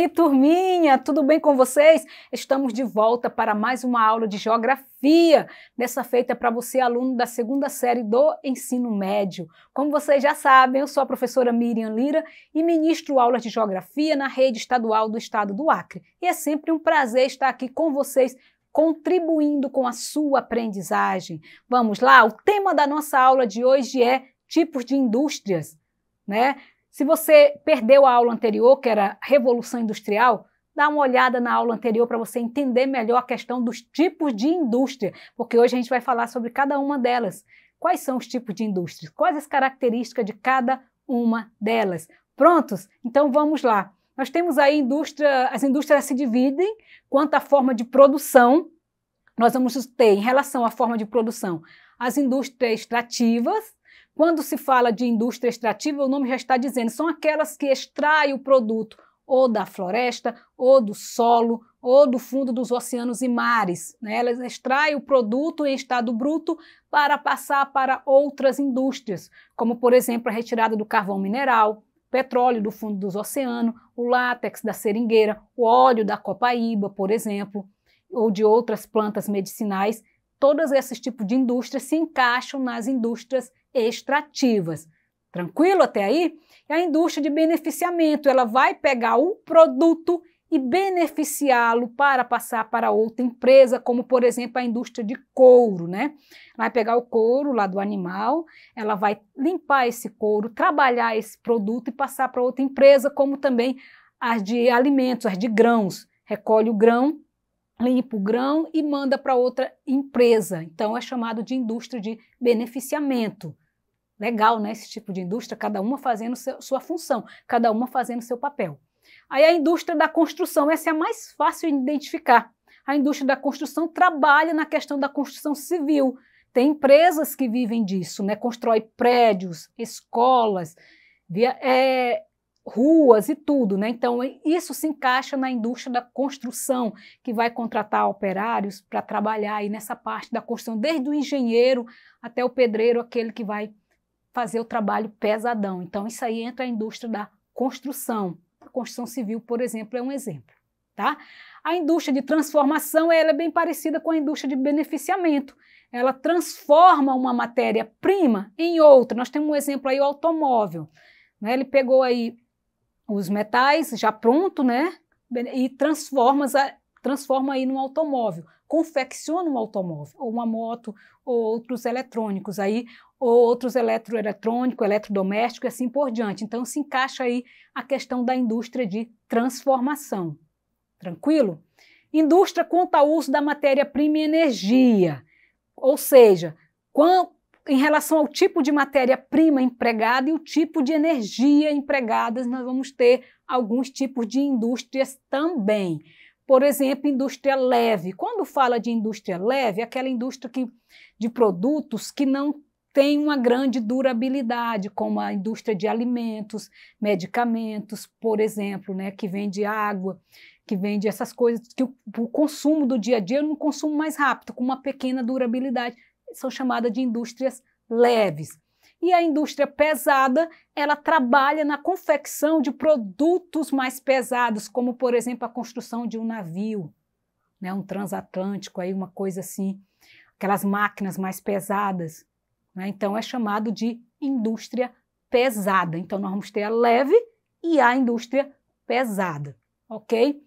aí, turminha, tudo bem com vocês? Estamos de volta para mais uma aula de geografia. Dessa feita é para você, aluno da segunda série do ensino médio. Como vocês já sabem, eu sou a professora Miriam Lira e ministro aulas de geografia na rede estadual do estado do Acre. E é sempre um prazer estar aqui com vocês contribuindo com a sua aprendizagem. Vamos lá, o tema da nossa aula de hoje é tipos de indústrias, né? Se você perdeu a aula anterior, que era Revolução Industrial, dá uma olhada na aula anterior para você entender melhor a questão dos tipos de indústria, porque hoje a gente vai falar sobre cada uma delas. Quais são os tipos de indústrias? Quais as características de cada uma delas? Prontos? Então vamos lá. Nós temos aí indústria, as indústrias se dividem quanto à forma de produção. Nós vamos ter em relação à forma de produção as indústrias extrativas, quando se fala de indústria extrativa, o nome já está dizendo, são aquelas que extraem o produto ou da floresta, ou do solo, ou do fundo dos oceanos e mares. Né? Elas extraem o produto em estado bruto para passar para outras indústrias, como, por exemplo, a retirada do carvão mineral, petróleo do fundo dos oceanos, o látex da seringueira, o óleo da copaíba, por exemplo, ou de outras plantas medicinais todos esses tipos de indústrias se encaixam nas indústrias extrativas. Tranquilo até aí? E a indústria de beneficiamento, ela vai pegar um produto e beneficiá-lo para passar para outra empresa, como por exemplo a indústria de couro, né? Vai pegar o couro lá do animal, ela vai limpar esse couro, trabalhar esse produto e passar para outra empresa, como também as de alimentos, as de grãos. Recolhe o grão, limpa o grão e manda para outra empresa. Então é chamado de indústria de beneficiamento. Legal, né? Esse tipo de indústria, cada uma fazendo seu, sua função, cada uma fazendo seu papel. Aí a indústria da construção, essa é a mais fácil de identificar. A indústria da construção trabalha na questão da construção civil. Tem empresas que vivem disso, né? Constrói prédios, escolas, via, é, ruas e tudo, né? Então, isso se encaixa na indústria da construção, que vai contratar operários para trabalhar aí nessa parte da construção, desde o engenheiro até o pedreiro, aquele que vai fazer o trabalho pesadão. Então, isso aí entra a indústria da construção. A construção civil, por exemplo, é um exemplo, tá? A indústria de transformação, ela é bem parecida com a indústria de beneficiamento. Ela transforma uma matéria-prima em outra. Nós temos um exemplo aí, o automóvel. Né? Ele pegou aí os metais já pronto, né? E transforma, transforma aí num automóvel, confecciona um automóvel, ou uma moto, ou outros eletrônicos aí, ou outros eletroeletrônicos, eletrodomésticos e assim por diante. Então se encaixa aí a questão da indústria de transformação. Tranquilo? Indústria conta o uso da matéria-prima e energia, ou seja, quão, em relação ao tipo de matéria-prima empregada e o tipo de energia empregada, nós vamos ter alguns tipos de indústrias também. Por exemplo, indústria leve. Quando fala de indústria leve, é aquela indústria que, de produtos que não tem uma grande durabilidade, como a indústria de alimentos, medicamentos, por exemplo, né, que vende água, que vende essas coisas que o, o consumo do dia a dia é um consumo mais rápido, com uma pequena durabilidade são chamadas de indústrias leves. E a indústria pesada, ela trabalha na confecção de produtos mais pesados, como por exemplo a construção de um navio, né, um transatlântico, aí uma coisa assim, aquelas máquinas mais pesadas. Né? Então é chamado de indústria pesada. Então nós vamos ter a leve e a indústria pesada, ok?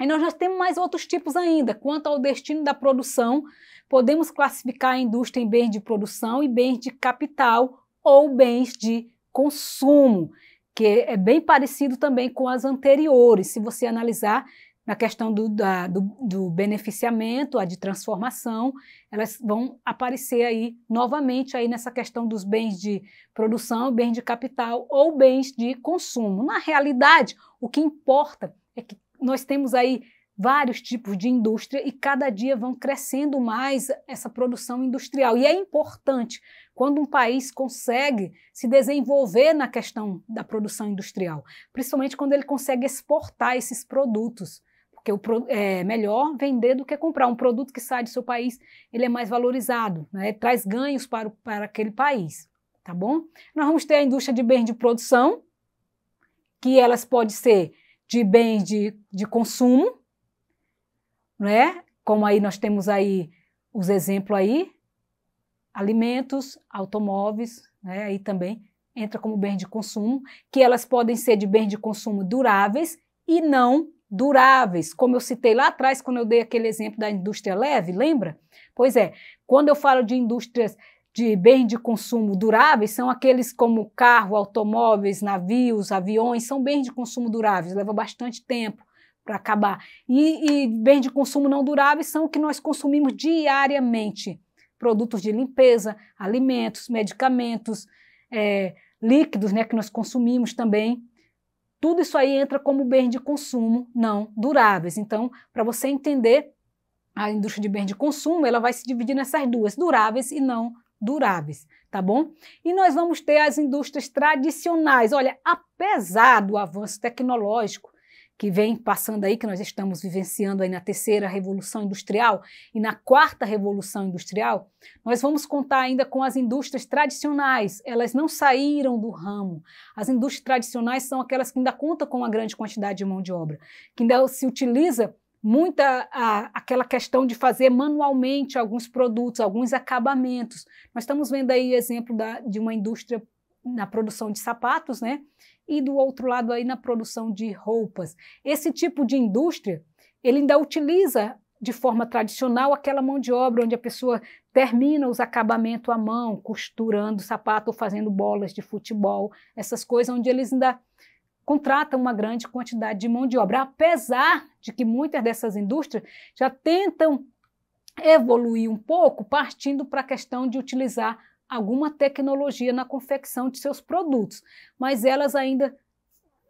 E nós já temos mais outros tipos ainda. Quanto ao destino da produção, podemos classificar a indústria em bens de produção e bens de capital ou bens de consumo, que é bem parecido também com as anteriores. Se você analisar na questão do, da, do, do beneficiamento, a de transformação, elas vão aparecer aí novamente aí nessa questão dos bens de produção, bens de capital ou bens de consumo. Na realidade, o que importa é que nós temos aí vários tipos de indústria e cada dia vão crescendo mais essa produção industrial. E é importante quando um país consegue se desenvolver na questão da produção industrial, principalmente quando ele consegue exportar esses produtos. Porque é melhor vender do que comprar. Um produto que sai do seu país, ele é mais valorizado, né? traz ganhos para, o, para aquele país, tá bom? Nós vamos ter a indústria de bens de produção, que elas podem ser de bens de, de consumo, né? Como aí nós temos aí os exemplos aí, alimentos, automóveis, né? Aí também entra como bens de consumo, que elas podem ser de bens de consumo duráveis e não duráveis, como eu citei lá atrás quando eu dei aquele exemplo da indústria leve, lembra? Pois é, quando eu falo de indústrias de bem de consumo duráveis são aqueles como carro, automóveis, navios, aviões, são bens de consumo duráveis, leva bastante tempo para acabar. E, e bens de consumo não duráveis são o que nós consumimos diariamente: produtos de limpeza, alimentos, medicamentos, é, líquidos né, que nós consumimos também. Tudo isso aí entra como bens de consumo não duráveis. Então, para você entender a indústria de bens de consumo, ela vai se dividir nessas duas, duráveis e não duráveis, tá bom? E nós vamos ter as indústrias tradicionais. Olha, apesar do avanço tecnológico que vem passando aí, que nós estamos vivenciando aí na terceira revolução industrial e na quarta revolução industrial, nós vamos contar ainda com as indústrias tradicionais. Elas não saíram do ramo. As indústrias tradicionais são aquelas que ainda contam com uma grande quantidade de mão de obra, que ainda se utiliza muita a, aquela questão de fazer manualmente alguns produtos, alguns acabamentos. Nós estamos vendo aí exemplo da, de uma indústria na produção de sapatos, né? E do outro lado aí na produção de roupas. Esse tipo de indústria, ele ainda utiliza de forma tradicional aquela mão de obra onde a pessoa termina os acabamentos à mão, costurando sapato ou fazendo bolas de futebol, essas coisas onde eles ainda contrata uma grande quantidade de mão de obra, apesar de que muitas dessas indústrias já tentam evoluir um pouco partindo para a questão de utilizar alguma tecnologia na confecção de seus produtos, mas elas ainda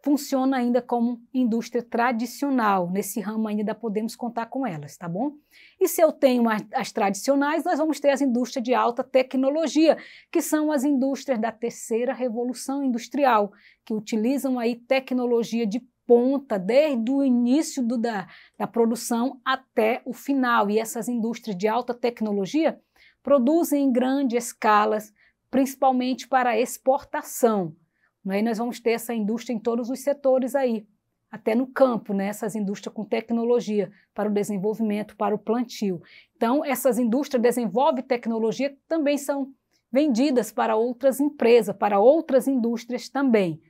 funciona ainda como indústria tradicional. Nesse ramo ainda podemos contar com elas, tá bom? E se eu tenho as, as tradicionais, nós vamos ter as indústrias de alta tecnologia, que são as indústrias da terceira revolução industrial, que utilizam aí tecnologia de ponta, desde o início do, da, da produção até o final. E essas indústrias de alta tecnologia produzem em grandes escalas principalmente para exportação. Não é? nós vamos ter essa indústria em todos os setores aí, até no campo, né? essas indústrias com tecnologia para o desenvolvimento, para o plantio. Então, essas indústrias desenvolvem tecnologia que também são vendidas para outras empresas, para outras indústrias também.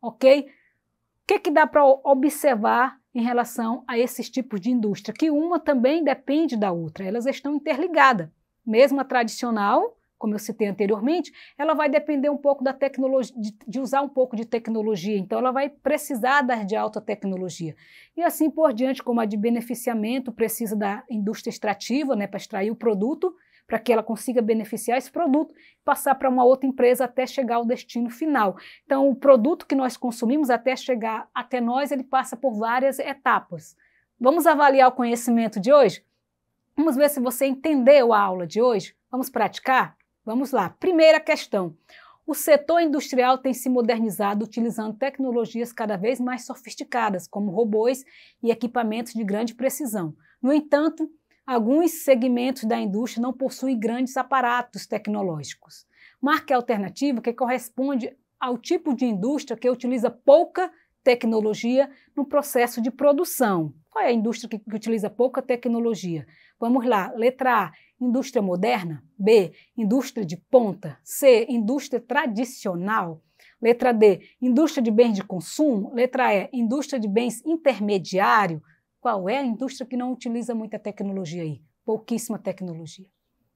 Ok? O que, é que dá para observar em relação a esses tipos de indústria? Que uma também depende da outra, elas estão interligadas. Mesmo a tradicional, como eu citei anteriormente, ela vai depender um pouco da tecnologia, de, de, usar um pouco de tecnologia, então ela vai precisar das de alta tecnologia. E assim por diante, como a de beneficiamento precisa da indústria extrativa, né, para extrair o produto, para que ela consiga beneficiar esse produto, passar para uma outra empresa até chegar ao destino final. Então, o produto que nós consumimos até chegar até nós, ele passa por várias etapas. Vamos avaliar o conhecimento de hoje? Vamos ver se você entendeu a aula de hoje? Vamos praticar? Vamos lá. Primeira questão. O setor industrial tem se modernizado utilizando tecnologias cada vez mais sofisticadas, como robôs e equipamentos de grande precisão. No entanto, alguns segmentos da indústria não possuem grandes aparatos tecnológicos. Marque a alternativa que corresponde ao tipo de indústria que utiliza pouca tecnologia no processo de produção. Qual é a indústria que, que utiliza pouca tecnologia? Vamos lá, letra A, indústria moderna, B, indústria de ponta, C, indústria tradicional, letra D, indústria de bens de consumo, letra E, indústria de bens intermediário. Qual é a indústria que não utiliza muita tecnologia aí? Pouquíssima tecnologia.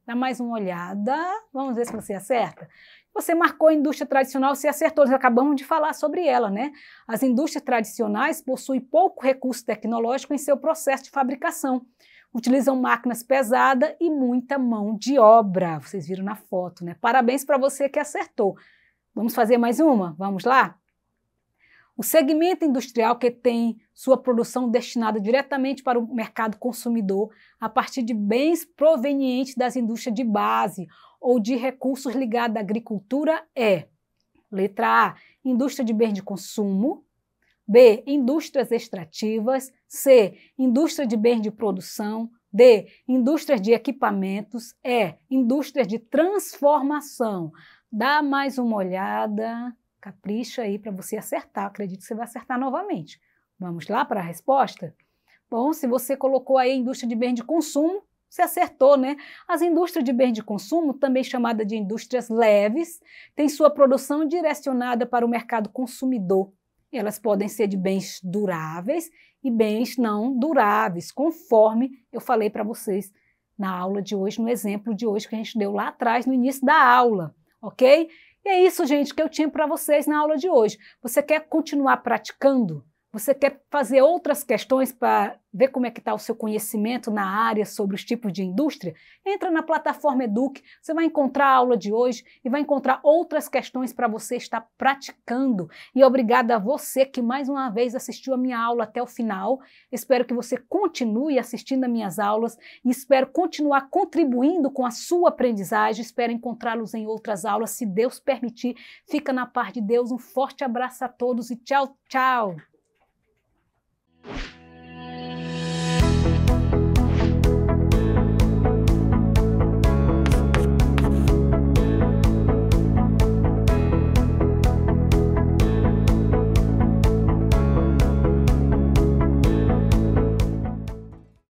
Dá mais uma olhada, vamos ver se você acerta. Você marcou a indústria tradicional, você acertou, nós acabamos de falar sobre ela, né? As indústrias tradicionais possuem pouco recurso tecnológico em seu processo de fabricação. Utilizam máquinas pesadas e muita mão de obra. Vocês viram na foto, né? Parabéns para você que acertou. Vamos fazer mais uma? Vamos lá? O segmento industrial que tem sua produção destinada diretamente para o mercado consumidor a partir de bens provenientes das indústrias de base ou de recursos ligados à agricultura é: letra A, indústria de bens de consumo, B, indústrias extrativas, C, indústria de bens de produção, D, indústrias de equipamentos, E, indústrias de transformação. Dá mais uma olhada, capricha aí para você acertar, acredito que você vai acertar novamente. Vamos lá para a resposta? Bom, se você colocou aí indústria de bens de consumo, você acertou, né? As indústrias de bens de consumo, também chamada de indústrias leves, têm sua produção direcionada para o mercado consumidor. Elas podem ser de bens duráveis e bens não duráveis, conforme eu falei para vocês na aula de hoje, no exemplo de hoje que a gente deu lá atrás, no início da aula, ok? E é isso, gente, que eu tinha para vocês na aula de hoje. Você quer continuar praticando? Você quer fazer outras questões para ver como é que está o seu conhecimento na área sobre os tipos de indústria? Entra na plataforma Eduque, você vai encontrar a aula de hoje e vai encontrar outras questões para você estar praticando. E obrigada a você que mais uma vez assistiu a minha aula até o final. Espero que você continue assistindo a minhas aulas e espero continuar contribuindo com a sua aprendizagem. Espero encontrá-los em outras aulas, se Deus permitir. Fica na paz de Deus. Um forte abraço a todos e tchau, tchau! you